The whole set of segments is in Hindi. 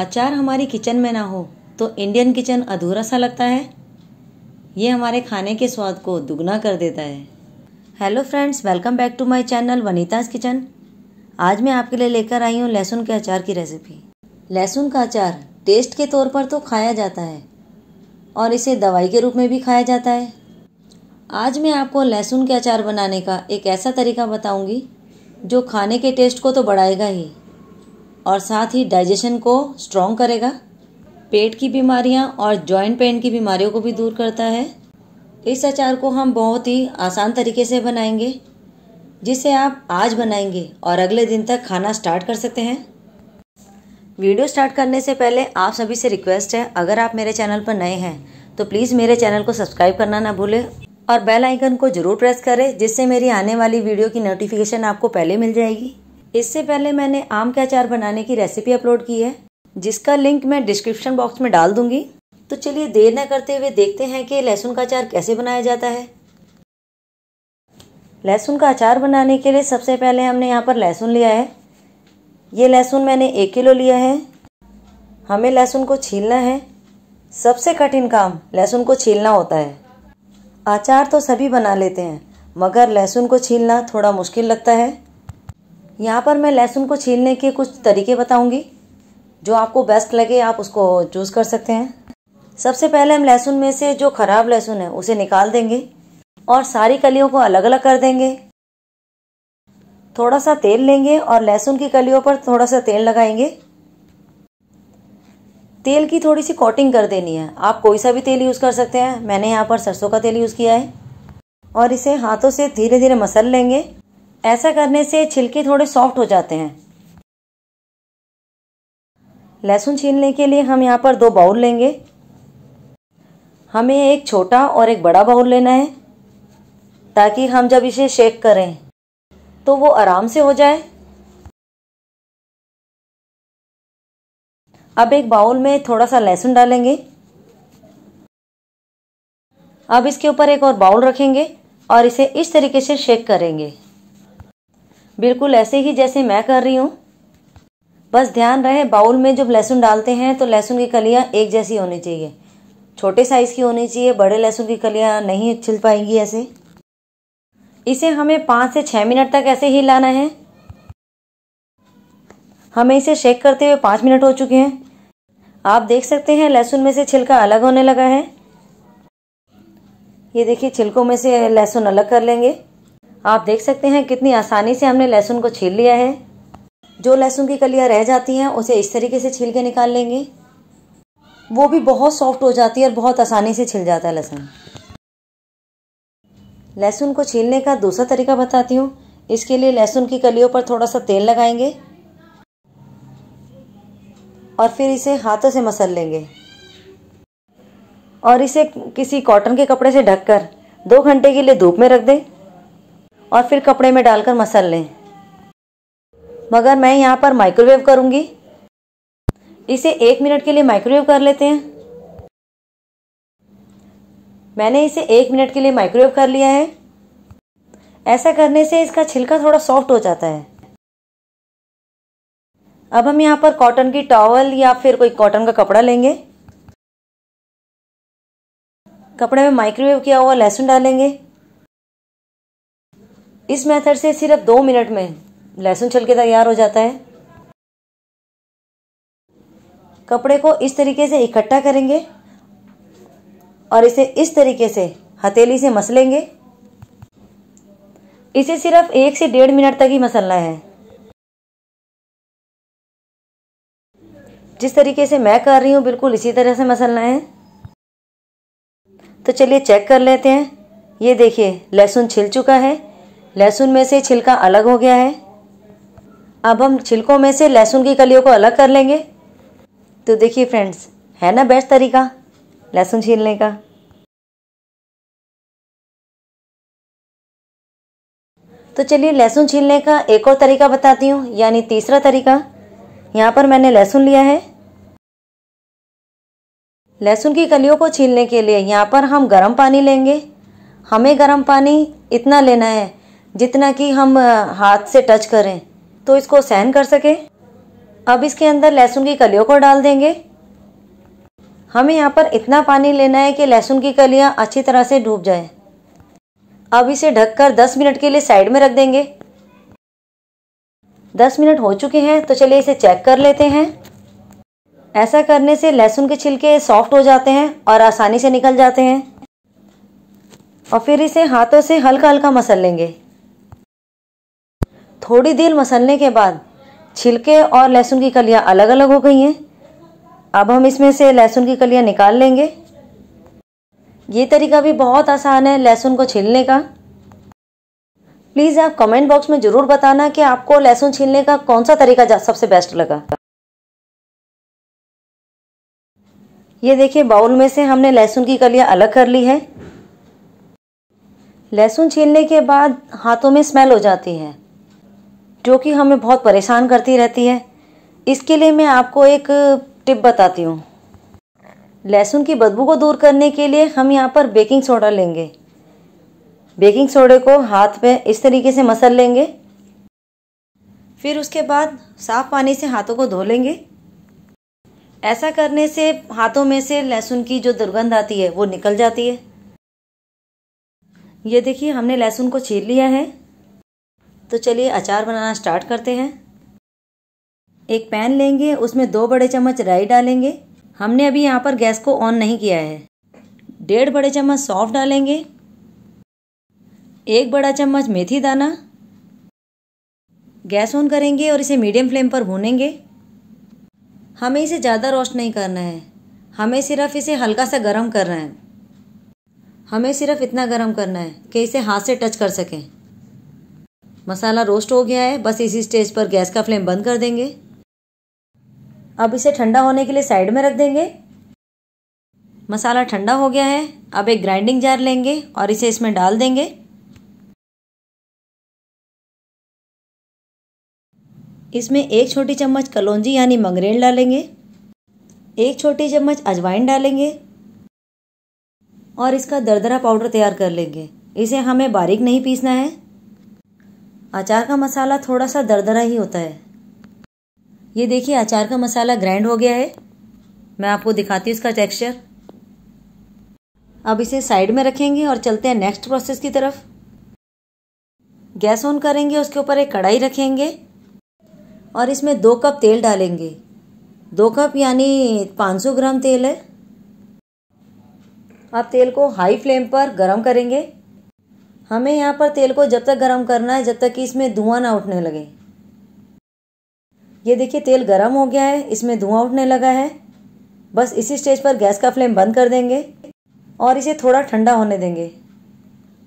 अचार हमारी किचन में ना हो तो इंडियन किचन अधूरा सा लगता है ये हमारे खाने के स्वाद को दुगना कर देता है hello friends welcome back to my channel Vanita's kitchen आज मैं आपके लिए लेकर आई हूँ लहसुन के अचार की रेसिपी लहसुन का अचार टेस्ट के तौर पर तो खाया जाता है और इसे दवाई के रूप में भी खाया जाता है आज मैं आपको लहसुन के अचार बनाने का एक ऐसा तरीका बताऊंगी जो खाने के टेस्ट को तो बढ़ाएगा ही और साथ ही डाइजेशन को स्ट्रॉन्ग करेगा पेट की बीमारियां और जॉइंट पेन की बीमारियों को भी दूर करता है इस अचार को हम बहुत ही आसान तरीके से बनाएंगे जिसे आप आज बनाएंगे और अगले दिन तक खाना स्टार्ट कर सकते हैं वीडियो स्टार्ट करने से पहले आप सभी से रिक्वेस्ट है अगर आप मेरे चैनल पर नए हैं तो प्लीज़ मेरे चैनल को सब्सक्राइब करना ना भूलें और बेल आइकन को जरूर प्रेस करें जिससे मेरी आने वाली वीडियो की नोटिफिकेशन आपको पहले मिल जाएगी इससे पहले मैंने आम का अचार बनाने की रेसिपी अपलोड की है जिसका लिंक मैं डिस्क्रिप्शन बॉक्स में डाल दूंगी तो चलिए देर न करते हुए देखते हैं कि लहसुन का अचार कैसे बनाया जाता है लहसुन का अचार बनाने के लिए सबसे पहले हमने यहाँ पर लहसुन लिया है ये लहसुन मैंने एक किलो लिया है हमें लहसुन को छीलना है सबसे कठिन काम लहसुन को छीलना होता है अचार तो सभी बना लेते हैं मगर लहसुन को छीलना थोड़ा मुश्किल लगता है यहाँ पर मैं लहसुन को छीलने के कुछ तरीके बताऊंगी जो आपको बेस्ट लगे आप उसको चूज़ कर सकते हैं सबसे पहले हम लहसुन में से जो ख़राब लहसुन है उसे निकाल देंगे और सारी कलियों को अलग अलग कर देंगे थोड़ा सा तेल लेंगे और लहसुन की कलियों पर थोड़ा सा तेल लगाएंगे तेल की थोड़ी सी कोटिंग कर देनी है आप कोई सा भी तेल यूज़ कर सकते हैं मैंने यहाँ पर सरसों का तेल यूज़ किया है और इसे हाथों से धीरे धीरे मसल लेंगे ऐसा करने से छिलके थोड़े सॉफ्ट हो जाते हैं लहसुन छीलने के लिए हम यहाँ पर दो बाउल लेंगे हमें एक छोटा और एक बड़ा बाउल लेना है ताकि हम जब इसे शेक करें तो वो आराम से हो जाए अब एक बाउल में थोड़ा सा लहसुन डालेंगे अब इसके ऊपर एक और बाउल रखेंगे और इसे इस तरीके से शेक करेंगे बिल्कुल ऐसे ही जैसे मैं कर रही हूँ बस ध्यान रहे बाउल में जब लहसुन डालते हैं तो लहसुन की कलियाँ एक जैसी होनी चाहिए छोटे साइज़ की होनी चाहिए बड़े लहसुन की कलियाँ नहीं छिल पाएंगी ऐसे इसे हमें पाँच से छः मिनट तक ऐसे ही लाना है हमें इसे शेक करते हुए पाँच मिनट हो चुके हैं आप देख सकते हैं लहसुन में से छिलका अलग होने लगा है ये देखिए छिलकों में से लहसुन अलग कर लेंगे आप देख सकते हैं कितनी आसानी से हमने लहसुन को छील लिया है जो लहसुन की कलियाँ रह जाती हैं उसे इस तरीके से छील के निकाल लेंगे वो भी बहुत सॉफ्ट हो जाती है और बहुत आसानी से छिल जाता है लहसुन लहसुन को छीलने का दूसरा तरीका बताती हूँ इसके लिए लहसुन की कलियों पर थोड़ा सा तेल लगाएंगे और फिर इसे हाथों से मसल लेंगे और इसे किसी कॉटन के कपड़े से ढककर दो घंटे के लिए धूप में रख दें और फिर कपड़े में डालकर मसल लें मगर मैं यहाँ पर माइक्रोवेव करूँगी इसे एक मिनट के लिए माइक्रोवेव कर लेते हैं मैंने इसे एक मिनट के लिए माइक्रोवेव कर लिया है ऐसा करने से इसका छिलका थोड़ा सॉफ्ट हो जाता है अब हम यहाँ पर कॉटन की टॉवल या फिर कोई कॉटन का कपड़ा लेंगे कपड़े में माइक्रोवेव किया हुआ लहसुन डालेंगे इस मेथड से सिर्फ दो मिनट में लहसुन छल के तैयार हो जाता है कपड़े को इस तरीके से इकट्ठा करेंगे और इसे इस तरीके से हथेली से मसलेंगे इसे सिर्फ एक से डेढ़ मिनट तक ही मसलना है जिस तरीके से मैं कर रही हूँ बिल्कुल इसी तरह से मसलना है तो चलिए चेक कर लेते हैं ये देखिए लहसुन छिल चुका है लहसुन में से छिलका अलग हो गया है अब हम छिलकों में से लहसुन की कलियों को अलग कर लेंगे तो देखिए फ्रेंड्स है ना बेस्ट तरीका लहसुन छीलने का तो चलिए लहसुन छीलने का एक और तरीका बताती हूँ यानी तीसरा तरीका यहाँ पर मैंने लहसुन लिया है लहसुन की कलियों को छीलने के लिए यहाँ पर हम गर्म पानी लेंगे हमें गर्म पानी इतना लेना है जितना कि हम हाथ से टच करें तो इसको सहन कर सकें अब इसके अंदर लहसुन की कलियों को डाल देंगे हमें यहाँ पर इतना पानी लेना है कि लहसुन की कलियाँ अच्छी तरह से डूब जाए अब इसे ढककर 10 मिनट के लिए साइड में रख देंगे 10 मिनट हो चुके हैं तो चलिए इसे चेक कर लेते हैं ऐसा करने से लहसुन के छिलके सॉफ्ट हो जाते हैं और आसानी से निकल जाते हैं और फिर इसे हाथों से हल्का हल्का मसल लेंगे थोड़ी देर मसलने के बाद छिलके और लहसुन की कलियां अलग अलग हो गई हैं अब हम इसमें से लहसुन की कलियां निकाल लेंगे ये तरीका भी बहुत आसान है लहसुन को छीलने का प्लीज़ आप कमेंट बॉक्स में ज़रूर बताना कि आपको लहसुन छीलने का कौन सा तरीका सबसे बेस्ट लगा ये देखिए बाउल में से हमने लहसुन की कलियां अलग कर ली है लहसुन छीलने के बाद हाथों में स्मेल हो जाती है जो कि हमें बहुत परेशान करती रहती है इसके लिए मैं आपको एक टिप बताती हूँ लहसुन की बदबू को दूर करने के लिए हम यहाँ पर बेकिंग सोडा लेंगे बेकिंग सोडे को हाथ पे इस तरीके से मसल लेंगे फिर उसके बाद साफ़ पानी से हाथों को धो लेंगे ऐसा करने से हाथों में से लहसुन की जो दुर्गंध आती है वो निकल जाती है ये देखिए हमने लहसुन को छीन लिया है तो चलिए अचार बनाना स्टार्ट करते हैं एक पैन लेंगे उसमें दो बड़े चम्मच राई डालेंगे हमने अभी यहाँ पर गैस को ऑन नहीं किया है डेढ़ बड़े चम्मच सौंफ डालेंगे एक बड़ा चम्मच मेथी दाना गैस ऑन करेंगे और इसे मीडियम फ्लेम पर भूनेंगे हमें इसे ज़्यादा रोस्ट नहीं करना है हमें सिर्फ इसे हल्का सा गर्म करना है हमें सिर्फ इतना गर्म करना है कि इसे हाथ से टच कर सकें मसाला रोस्ट हो गया है बस इसी स्टेज पर गैस का फ्लेम बंद कर देंगे अब इसे ठंडा होने के लिए साइड में रख देंगे मसाला ठंडा हो गया है अब एक ग्राइंडिंग जार लेंगे और इसे इसमें डाल देंगे इसमें एक छोटी चम्मच कलौजी यानी मंगरेल डालेंगे एक छोटी चम्मच अजवाइन डालेंगे और इसका दरदरा पाउडर तैयार कर लेंगे इसे हमें बारीक नहीं पीसना है अचार का मसाला थोड़ा सा दरदरा ही होता है ये देखिए अचार का मसाला ग्राइंड हो गया है मैं आपको दिखाती हूँ इसका टेक्सचर अब इसे साइड में रखेंगे और चलते हैं नेक्स्ट प्रोसेस की तरफ गैस ऑन करेंगे उसके ऊपर एक कढ़ाई रखेंगे और इसमें दो कप तेल डालेंगे दो कप यानी 500 ग्राम तेल है अब तेल को हाई फ्लेम पर गरम करेंगे हमें यहाँ पर तेल को जब तक गर्म करना है जब तक कि इसमें धुआं ना उठने लगे ये देखिए तेल गर्म हो गया है इसमें धुआं उठने लगा है बस इसी स्टेज पर गैस का फ्लेम बंद कर देंगे और इसे थोड़ा ठंडा होने देंगे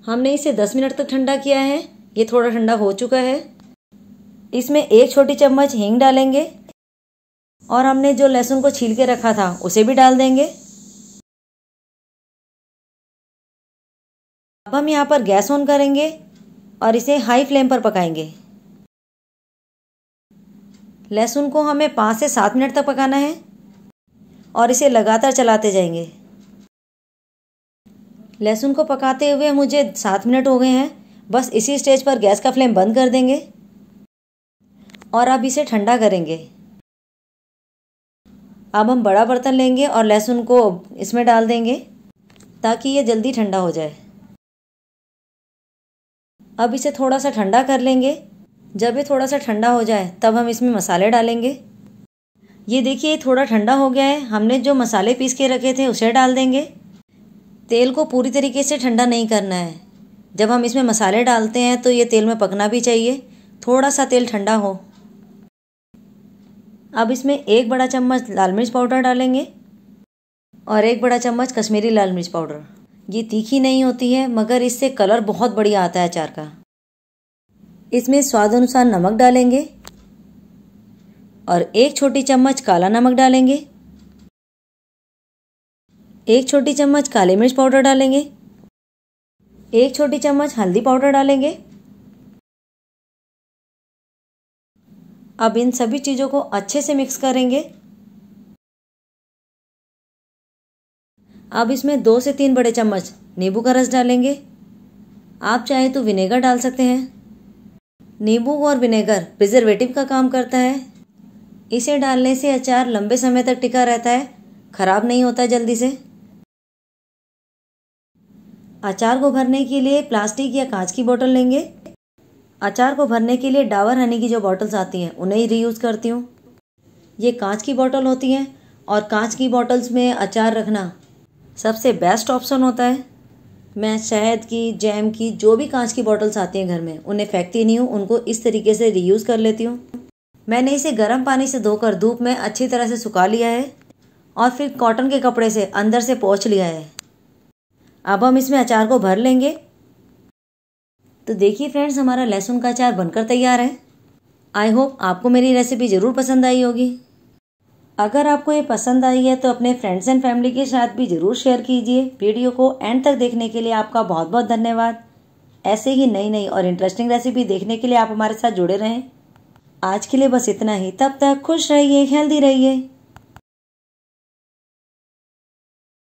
हमने इसे 10 मिनट तक ठंडा किया है ये थोड़ा ठंडा हो चुका है इसमें एक छोटी चम्मच हींग डालेंगे और हमने जो लहसुन को छील के रखा था उसे भी डाल देंगे अब हम यहाँ पर गैस ऑन करेंगे और इसे हाई फ्लेम पर पकाएंगे लहसुन को हमें पाँच से सात मिनट तक पकाना है और इसे लगातार चलाते जाएंगे लहसुन को पकाते हुए मुझे सात मिनट हो गए हैं बस इसी स्टेज पर गैस का फ्लेम बंद कर देंगे और अब इसे ठंडा करेंगे अब हम बड़ा बर्तन लेंगे और लहसुन को इसमें डाल देंगे ताकि ये जल्दी ठंडा हो जाए अब इसे थोड़ा सा ठंडा कर लेंगे जब ये थोड़ा सा ठंडा हो जाए तब हम इसमें मसाले डालेंगे ये देखिए थोड़ा ठंडा हो गया है हमने जो मसाले पीस के रखे थे उसे डाल देंगे तेल को पूरी तरीके से ठंडा नहीं करना है जब हम इसमें मसाले डालते हैं तो ये तेल में पकना भी चाहिए थोड़ा सा तेल ठंडा हो अब इसमें एक बड़ा चम्मच लाल मिर्च पाउडर डालेंगे और एक बड़ा चम्मच कश्मीरी लाल मिर्च पाउडर ये तीखी नहीं होती है मगर इससे कलर बहुत बढ़िया आता है अचार का इसमें स्वाद अनुसार नमक डालेंगे और एक छोटी चम्मच काला नमक डालेंगे एक छोटी चम्मच काली मिर्च पाउडर डालेंगे एक छोटी चम्मच हल्दी पाउडर डालेंगे अब इन सभी चीज़ों को अच्छे से मिक्स करेंगे अब इसमें दो से तीन बड़े चम्मच नींबू का रस डालेंगे आप चाहे तो विनेगर डाल सकते हैं नींबू और विनेगर प्रिजर्वेटिव का काम करता है इसे डालने से अचार लंबे समय तक टिका रहता है खराब नहीं होता जल्दी से अचार को भरने के लिए प्लास्टिक या कांच की बोतल लेंगे अचार को भरने के लिए डावर हनी की जो बॉटल्स आती हैं उन्हें ही रीयूज़ करती हूँ ये कांच की बॉटल होती हैं और कांच की बॉटल्स में अचार रखना सबसे बेस्ट ऑप्शन होता है मैं शहद की जैम की जो भी कांच की बॉटल्स आती हैं घर में उन्हें फेंकती नहीं हूँ उनको इस तरीके से रीयूज़ कर लेती हूँ मैंने इसे गर्म पानी से धोकर धूप में अच्छी तरह से सुखा लिया है और फिर कॉटन के कपड़े से अंदर से पोछ लिया है अब हम इसमें अचार को भर लेंगे तो देखिए फ्रेंड्स हमारा लहसुन का अचार बनकर तैयार है आई होप आपको मेरी रेसिपी ज़रूर पसंद आई होगी अगर आपको ये पसंद आई है तो अपने फ्रेंड्स एंड फैमिली के साथ भी जरूर शेयर कीजिए वीडियो को एंड तक देखने के लिए आपका बहुत बहुत धन्यवाद ऐसे ही नई नई और इंटरेस्टिंग रेसिपी देखने के लिए आप हमारे साथ जुड़े रहें आज के लिए बस इतना ही तब तक खुश रहिए हेल्दी रहिए